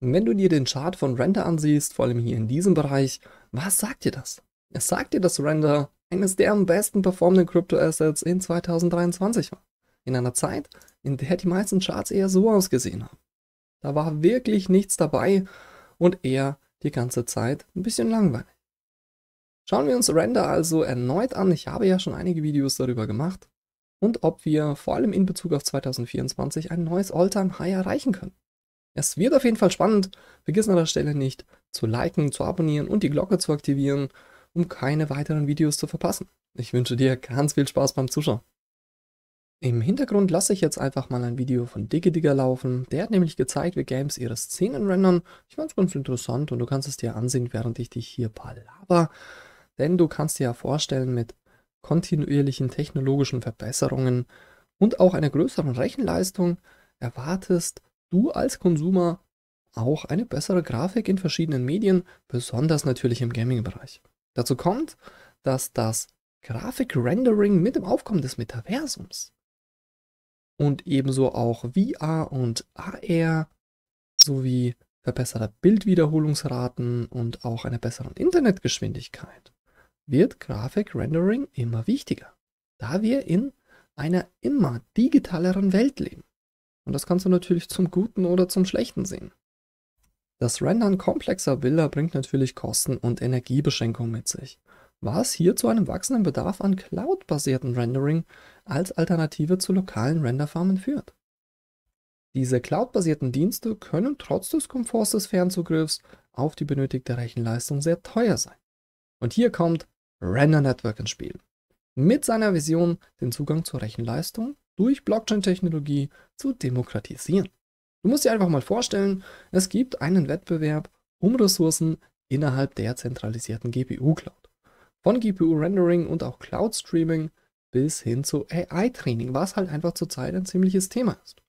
Wenn du dir den Chart von Render ansiehst, vor allem hier in diesem Bereich, was sagt dir das? Es sagt dir, dass Render eines der am besten performenden Crypto-Assets in 2023 war. In einer Zeit, in der die meisten Charts eher so ausgesehen haben. Da war wirklich nichts dabei und eher die ganze Zeit ein bisschen langweilig. Schauen wir uns Render also erneut an. Ich habe ja schon einige Videos darüber gemacht. Und ob wir vor allem in Bezug auf 2024 ein neues Alltime high erreichen können. Es wird auf jeden Fall spannend. Vergiss an der Stelle nicht zu liken, zu abonnieren und die Glocke zu aktivieren, um keine weiteren Videos zu verpassen. Ich wünsche dir ganz viel Spaß beim Zuschauen. Im Hintergrund lasse ich jetzt einfach mal ein Video von Diggy Digger laufen. Der hat nämlich gezeigt, wie Games ihre Szenen rendern. Ich fand es ganz interessant und du kannst es dir ansehen, während ich dich hier palaber. Denn du kannst dir ja vorstellen, mit kontinuierlichen technologischen Verbesserungen und auch einer größeren Rechenleistung erwartest du als Konsumer auch eine bessere Grafik in verschiedenen Medien, besonders natürlich im Gaming-Bereich. Dazu kommt, dass das Grafik-Rendering mit dem Aufkommen des Metaversums und ebenso auch VR und AR sowie verbesserte Bildwiederholungsraten und auch einer besseren Internetgeschwindigkeit wird Grafik-Rendering immer wichtiger, da wir in einer immer digitaleren Welt leben. Und das kannst du natürlich zum Guten oder zum Schlechten sehen. Das Rendern komplexer Bilder bringt natürlich Kosten und Energiebeschränkungen mit sich, was hier zu einem wachsenden Bedarf an Cloud-basierten Rendering als Alternative zu lokalen Renderfarmen führt. Diese cloud-basierten Dienste können trotz des Komforts des Fernzugriffs auf die benötigte Rechenleistung sehr teuer sein. Und hier kommt Render Network ins Spiel. Mit seiner Vision, den Zugang zur Rechenleistung durch Blockchain-Technologie zu demokratisieren. Du musst dir einfach mal vorstellen, es gibt einen Wettbewerb um Ressourcen innerhalb der zentralisierten GPU-Cloud. Von GPU-Rendering und auch Cloud-Streaming bis hin zu AI-Training, was halt einfach zurzeit ein ziemliches Thema ist.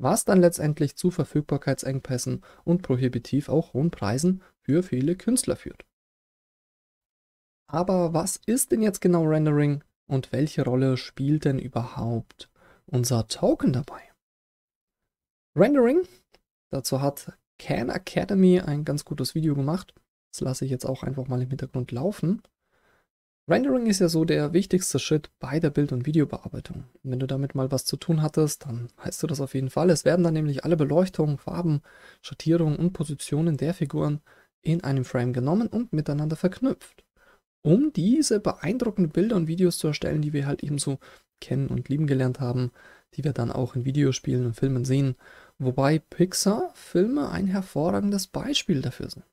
Was dann letztendlich zu Verfügbarkeitsengpässen und prohibitiv auch hohen Preisen für viele Künstler führt. Aber was ist denn jetzt genau Rendering und welche Rolle spielt denn überhaupt unser Token dabei. Rendering. Dazu hat Can Academy ein ganz gutes Video gemacht. Das lasse ich jetzt auch einfach mal im Hintergrund laufen. Rendering ist ja so der wichtigste Schritt bei der Bild- und Videobearbeitung. wenn du damit mal was zu tun hattest, dann weißt du das auf jeden Fall. Es werden dann nämlich alle Beleuchtungen, Farben, Schattierungen und Positionen der Figuren in einem Frame genommen und miteinander verknüpft, um diese beeindruckenden Bilder und Videos zu erstellen, die wir halt eben so kennen und lieben gelernt haben, die wir dann auch in Videospielen und Filmen sehen. Wobei Pixar-Filme ein hervorragendes Beispiel dafür sind.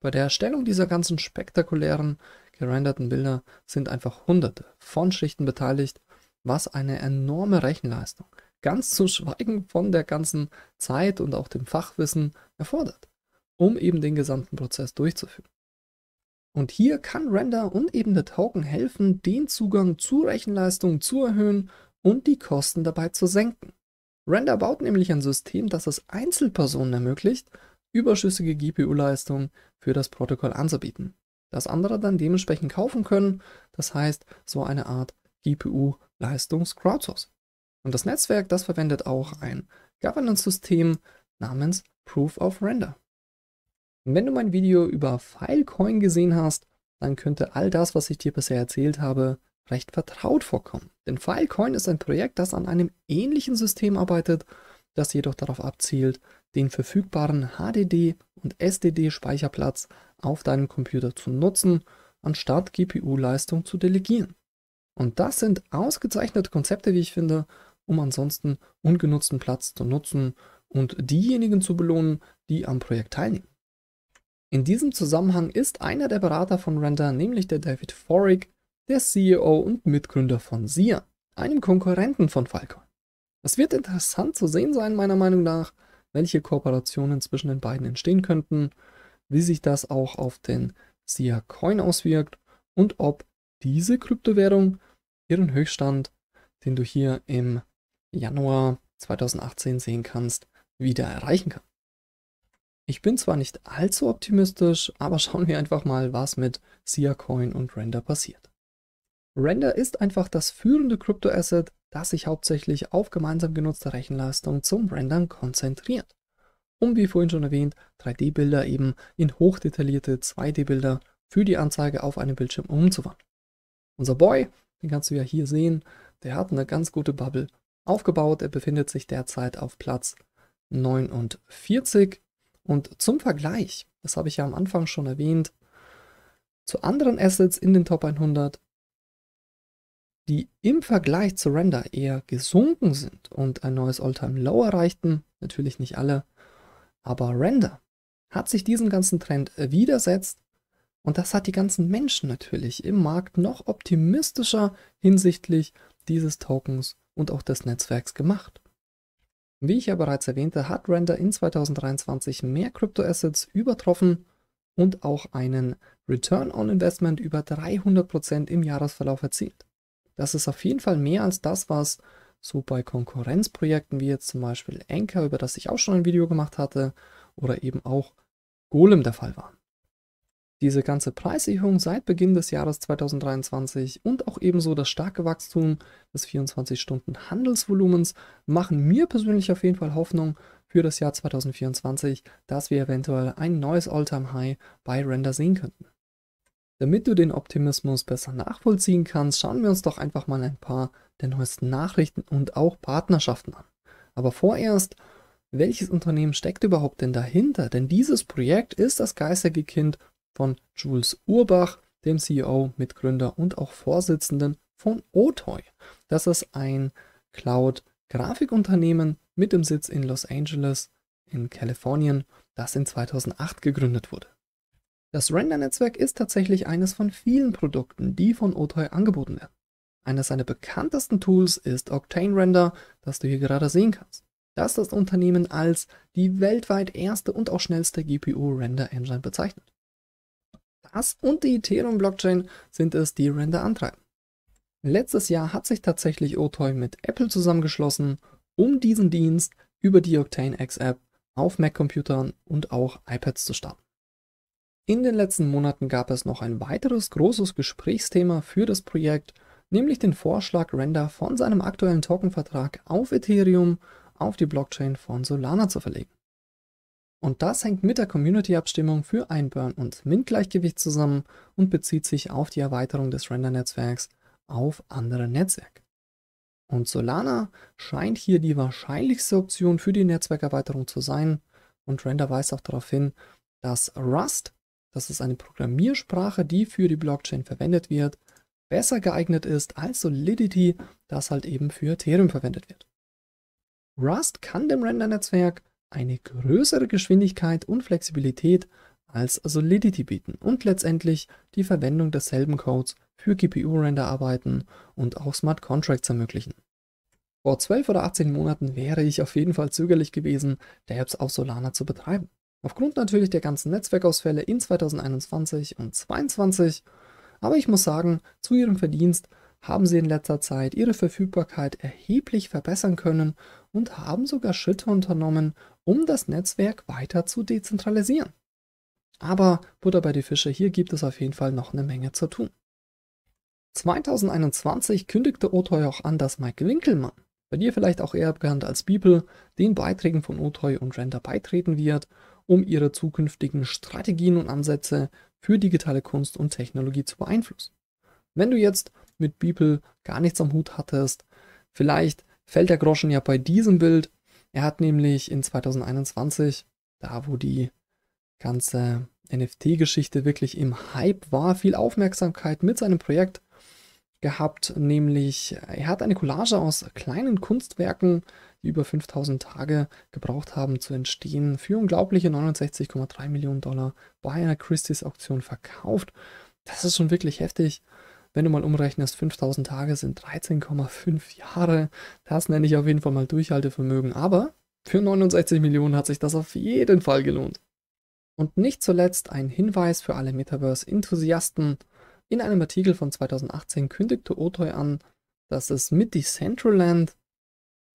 Bei der Erstellung dieser ganzen spektakulären, gerenderten Bilder sind einfach Hunderte von Schichten beteiligt, was eine enorme Rechenleistung, ganz zu schweigen von der ganzen Zeit und auch dem Fachwissen, erfordert, um eben den gesamten Prozess durchzuführen. Und hier kann Render und eben der Token helfen, den Zugang zu Rechenleistung zu erhöhen und die Kosten dabei zu senken. Render baut nämlich ein System, das es Einzelpersonen ermöglicht, überschüssige GPU-Leistung für das Protokoll anzubieten, das andere dann dementsprechend kaufen können, das heißt so eine Art gpu leistungs crowdsource Und das Netzwerk, das verwendet auch ein Governance-System namens Proof of Render. Und wenn du mein Video über Filecoin gesehen hast, dann könnte all das, was ich dir bisher erzählt habe, recht vertraut vorkommen. Denn Filecoin ist ein Projekt, das an einem ähnlichen System arbeitet, das jedoch darauf abzielt, den verfügbaren HDD und SDD-Speicherplatz auf deinem Computer zu nutzen, anstatt GPU-Leistung zu delegieren. Und das sind ausgezeichnete Konzepte, wie ich finde, um ansonsten ungenutzten Platz zu nutzen und diejenigen zu belohnen, die am Projekt teilnehmen. In diesem Zusammenhang ist einer der Berater von Render, nämlich der David Forig, der CEO und Mitgründer von SIA, einem Konkurrenten von Falcon. Es wird interessant zu sehen sein, meiner Meinung nach, welche Kooperationen zwischen den beiden entstehen könnten, wie sich das auch auf den SIA Coin auswirkt und ob diese Kryptowährung ihren Höchststand, den du hier im Januar 2018 sehen kannst, wieder erreichen kann. Ich bin zwar nicht allzu optimistisch, aber schauen wir einfach mal, was mit Sia Coin und Render passiert. Render ist einfach das führende Kryptoasset, das sich hauptsächlich auf gemeinsam genutzte Rechenleistung zum Rendern konzentriert. Um wie vorhin schon erwähnt, 3D-Bilder eben in hochdetaillierte 2D-Bilder für die Anzeige auf einem Bildschirm umzuwandeln. Unser Boy, den kannst du ja hier sehen, der hat eine ganz gute Bubble aufgebaut. Er befindet sich derzeit auf Platz 49 und zum Vergleich, das habe ich ja am Anfang schon erwähnt, zu anderen Assets in den Top 100, die im Vergleich zu Render eher gesunken sind und ein neues All-Time-Low erreichten, natürlich nicht alle, aber Render hat sich diesem ganzen Trend widersetzt und das hat die ganzen Menschen natürlich im Markt noch optimistischer hinsichtlich dieses Tokens und auch des Netzwerks gemacht. Wie ich ja bereits erwähnte, hat Render in 2023 mehr Crypto-Assets übertroffen und auch einen Return on Investment über 300% im Jahresverlauf erzielt. Das ist auf jeden Fall mehr als das, was so bei Konkurrenzprojekten wie jetzt zum Beispiel Anchor, über das ich auch schon ein Video gemacht hatte, oder eben auch Golem der Fall war diese ganze Preiserhöhung seit Beginn des Jahres 2023 und auch ebenso das starke Wachstum des 24-Stunden-Handelsvolumens machen mir persönlich auf jeden Fall Hoffnung für das Jahr 2024, dass wir eventuell ein neues All-Time-High bei Render sehen könnten. Damit du den Optimismus besser nachvollziehen kannst, schauen wir uns doch einfach mal ein paar der neuesten Nachrichten und auch Partnerschaften an. Aber vorerst welches Unternehmen steckt überhaupt denn dahinter? Denn dieses Projekt ist das geistige Kind von Jules Urbach, dem CEO, Mitgründer und auch Vorsitzenden von Otoy. Das ist ein Cloud-Grafikunternehmen mit dem Sitz in Los Angeles in Kalifornien, das in 2008 gegründet wurde. Das Render-Netzwerk ist tatsächlich eines von vielen Produkten, die von Otoy angeboten werden. Eines seiner bekanntesten Tools ist Octane Render, das du hier gerade sehen kannst das ist das Unternehmen als die weltweit erste und auch schnellste GPU-Render-Engine bezeichnet. Das und die Ethereum-Blockchain sind es, die Render antreiben. Letztes Jahr hat sich tatsächlich Otoy mit Apple zusammengeschlossen, um diesen Dienst über die Octane X App auf Mac-Computern und auch iPads zu starten. In den letzten Monaten gab es noch ein weiteres großes Gesprächsthema für das Projekt, nämlich den Vorschlag Render von seinem aktuellen Tokenvertrag auf Ethereum auf die Blockchain von Solana zu verlegen. Und das hängt mit der Community-Abstimmung für Einburn und MINT-Gleichgewicht zusammen und bezieht sich auf die Erweiterung des Render-Netzwerks auf andere Netzwerke. Und Solana scheint hier die wahrscheinlichste Option für die Netzwerkerweiterung zu sein. Und Render weist auch darauf hin, dass Rust, das ist eine Programmiersprache, die für die Blockchain verwendet wird, besser geeignet ist als Solidity, das halt eben für Ethereum verwendet wird. Rust kann dem Render-Netzwerk eine größere Geschwindigkeit und Flexibilität als Solidity bieten und letztendlich die Verwendung desselben Codes für GPU-Renderarbeiten und auch Smart Contracts ermöglichen. Vor 12 oder 18 Monaten wäre ich auf jeden Fall zögerlich gewesen, Dapps auf Solana zu betreiben. Aufgrund natürlich der ganzen Netzwerkausfälle in 2021 und 2022, aber ich muss sagen, zu ihrem Verdienst haben sie in letzter Zeit ihre Verfügbarkeit erheblich verbessern können und haben sogar Schritte unternommen, um das Netzwerk weiter zu dezentralisieren. Aber Butter bei die Fische, hier gibt es auf jeden Fall noch eine Menge zu tun. 2021 kündigte Otoy auch an, dass Mike Winkelmann, bei dir vielleicht auch eher bekannt als Beeple, den Beiträgen von Otoy und Render beitreten wird, um ihre zukünftigen Strategien und Ansätze für digitale Kunst und Technologie zu beeinflussen. Wenn du jetzt mit Beeple gar nichts am Hut hattest, vielleicht fällt der Groschen ja bei diesem Bild. Er hat nämlich in 2021, da wo die ganze NFT-Geschichte wirklich im Hype war, viel Aufmerksamkeit mit seinem Projekt gehabt, nämlich er hat eine Collage aus kleinen Kunstwerken, die über 5000 Tage gebraucht haben zu entstehen, für unglaubliche 69,3 Millionen Dollar bei einer Christie's Auktion verkauft. Das ist schon wirklich heftig wenn du mal umrechnest, 5000 Tage sind 13,5 Jahre. Das nenne ich auf jeden Fall mal Durchhaltevermögen. Aber für 69 Millionen hat sich das auf jeden Fall gelohnt. Und nicht zuletzt ein Hinweis für alle Metaverse-Enthusiasten. In einem Artikel von 2018 kündigte Otoy an, dass es mit Decentraland,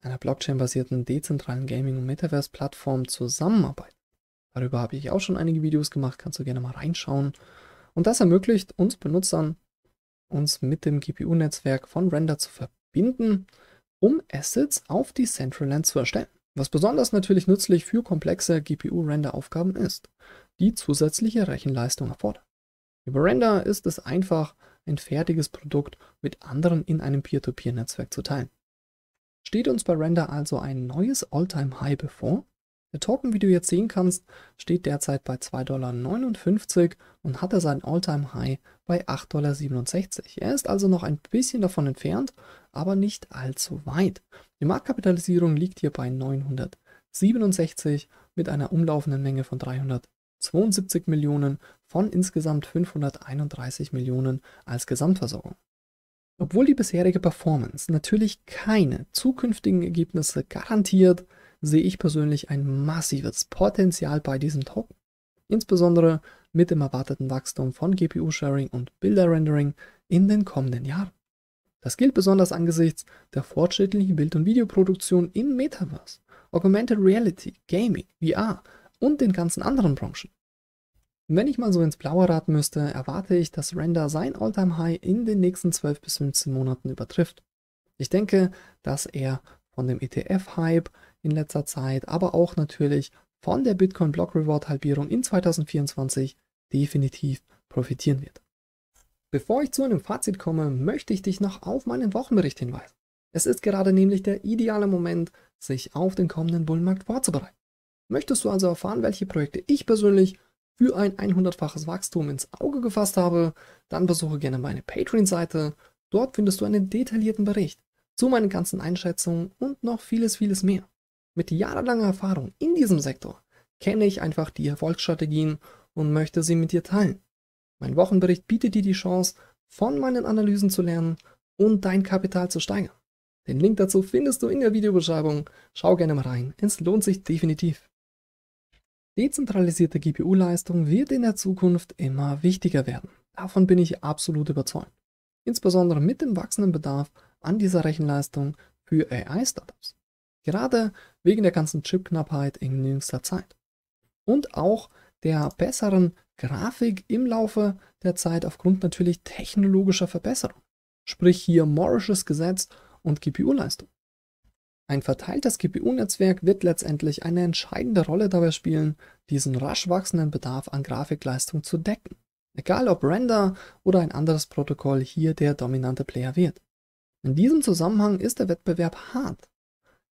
einer Blockchain-basierten dezentralen Gaming- und Metaverse-Plattform, zusammenarbeitet. Darüber habe ich auch schon einige Videos gemacht, kannst du gerne mal reinschauen. Und das ermöglicht uns Benutzern uns mit dem GPU-Netzwerk von Render zu verbinden, um Assets auf die Central zu erstellen. Was besonders natürlich nützlich für komplexe GPU-Render-Aufgaben ist, die zusätzliche Rechenleistung erfordern. Über Render ist es einfach, ein fertiges Produkt mit anderen in einem Peer-to-Peer-Netzwerk zu teilen. Steht uns bei Render also ein neues all time high bevor? Der Token, wie du jetzt sehen kannst, steht derzeit bei 2,59 Dollar und hatte sein Alltime high bei 8,67 Dollar. Er ist also noch ein bisschen davon entfernt, aber nicht allzu weit. Die Marktkapitalisierung liegt hier bei 967 mit einer umlaufenden Menge von 372 Millionen von insgesamt 531 Millionen als Gesamtversorgung. Obwohl die bisherige Performance natürlich keine zukünftigen Ergebnisse garantiert, sehe ich persönlich ein massives Potenzial bei diesem Token. Insbesondere mit dem erwarteten Wachstum von GPU-Sharing und Bilder-Rendering in den kommenden Jahren. Das gilt besonders angesichts der fortschrittlichen Bild- und Videoproduktion im Metaverse, Augmented Reality, Gaming, VR und den ganzen anderen Branchen. Wenn ich mal so ins Blaue raten müsste, erwarte ich, dass Render sein Alltime high in den nächsten 12 bis 15 Monaten übertrifft. Ich denke, dass er von dem ETF-Hype in letzter Zeit, aber auch natürlich von der Bitcoin Block Reward Halbierung in 2024 definitiv profitieren wird. Bevor ich zu einem Fazit komme, möchte ich dich noch auf meinen Wochenbericht hinweisen. Es ist gerade nämlich der ideale Moment, sich auf den kommenden Bullenmarkt vorzubereiten. Möchtest du also erfahren, welche Projekte ich persönlich für ein 100-faches Wachstum ins Auge gefasst habe, dann besuche gerne meine Patreon-Seite. Dort findest du einen detaillierten Bericht zu meinen ganzen Einschätzungen und noch vieles, vieles mehr. Mit jahrelanger Erfahrung in diesem Sektor kenne ich einfach die Erfolgsstrategien und möchte sie mit dir teilen. Mein Wochenbericht bietet dir die Chance, von meinen Analysen zu lernen und dein Kapital zu steigern. Den Link dazu findest du in der Videobeschreibung. Schau gerne mal rein, es lohnt sich definitiv. Dezentralisierte GPU-Leistung wird in der Zukunft immer wichtiger werden. Davon bin ich absolut überzeugt. Insbesondere mit dem wachsenden Bedarf an dieser Rechenleistung für AI-Startups. Gerade wegen der ganzen Chipknappheit in jüngster Zeit. Und auch der besseren Grafik im Laufe der Zeit aufgrund natürlich technologischer Verbesserung. Sprich hier Morrisches Gesetz und GPU-Leistung. Ein verteiltes GPU-Netzwerk wird letztendlich eine entscheidende Rolle dabei spielen, diesen rasch wachsenden Bedarf an Grafikleistung zu decken. Egal ob Render oder ein anderes Protokoll hier der dominante Player wird. In diesem Zusammenhang ist der Wettbewerb hart,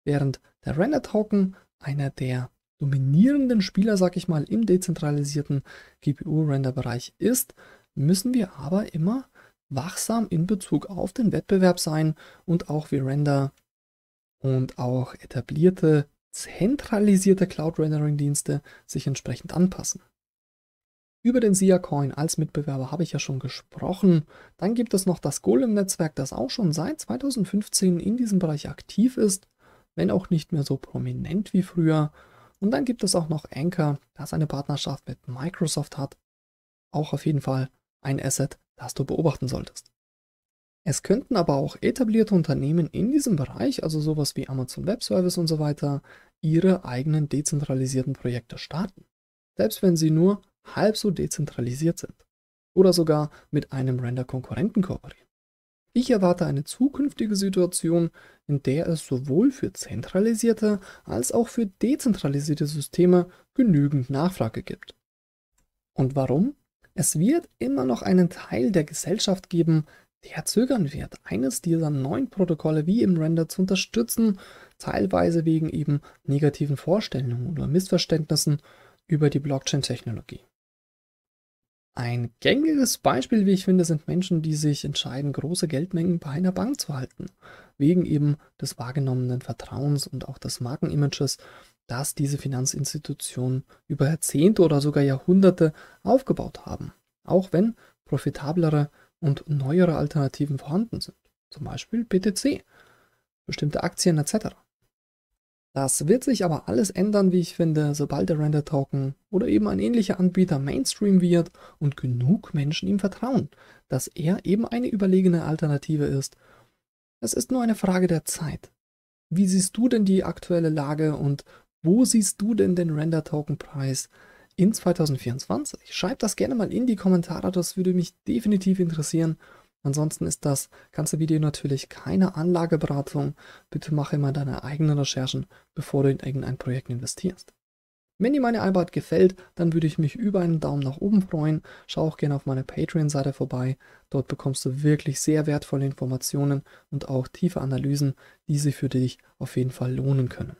während der Render-Token einer der dominierenden Spieler, sag ich mal, im dezentralisierten GPU-Render-Bereich ist, müssen wir aber immer wachsam in Bezug auf den Wettbewerb sein und auch wie Render und auch etablierte zentralisierte Cloud-Rendering-Dienste sich entsprechend anpassen. Über den Sia Coin als Mitbewerber habe ich ja schon gesprochen. Dann gibt es noch das Golem-Netzwerk, das auch schon seit 2015 in diesem Bereich aktiv ist wenn auch nicht mehr so prominent wie früher. Und dann gibt es auch noch Anchor, das eine Partnerschaft mit Microsoft hat. Auch auf jeden Fall ein Asset, das du beobachten solltest. Es könnten aber auch etablierte Unternehmen in diesem Bereich, also sowas wie Amazon Web Service und so weiter, ihre eigenen dezentralisierten Projekte starten. Selbst wenn sie nur halb so dezentralisiert sind. Oder sogar mit einem Render-Konkurrenten kooperieren. Ich erwarte eine zukünftige Situation, in der es sowohl für zentralisierte als auch für dezentralisierte Systeme genügend Nachfrage gibt. Und warum? Es wird immer noch einen Teil der Gesellschaft geben, der zögern wird, eines dieser neuen Protokolle wie im Render zu unterstützen, teilweise wegen eben negativen Vorstellungen oder Missverständnissen über die Blockchain-Technologie. Ein gängiges Beispiel, wie ich finde, sind Menschen, die sich entscheiden, große Geldmengen bei einer Bank zu halten, wegen eben des wahrgenommenen Vertrauens und auch des Markenimages, das diese Finanzinstitutionen über Jahrzehnte oder sogar Jahrhunderte aufgebaut haben, auch wenn profitablere und neuere Alternativen vorhanden sind, zum Beispiel BTC, bestimmte Aktien etc. Das wird sich aber alles ändern, wie ich finde, sobald der Render-Token oder eben ein ähnlicher Anbieter Mainstream wird und genug Menschen ihm vertrauen, dass er eben eine überlegene Alternative ist. Es ist nur eine Frage der Zeit. Wie siehst du denn die aktuelle Lage und wo siehst du denn den Render-Token-Preis in 2024? Schreib das gerne mal in die Kommentare, das würde mich definitiv interessieren. Ansonsten ist das ganze Video natürlich keine Anlageberatung. Bitte mache immer deine eigenen Recherchen, bevor du in irgendein Projekt investierst. Wenn dir meine Arbeit gefällt, dann würde ich mich über einen Daumen nach oben freuen. Schau auch gerne auf meiner Patreon-Seite vorbei. Dort bekommst du wirklich sehr wertvolle Informationen und auch tiefe Analysen, die sich für dich auf jeden Fall lohnen können.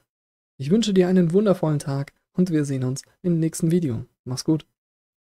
Ich wünsche dir einen wundervollen Tag und wir sehen uns im nächsten Video. Mach's gut.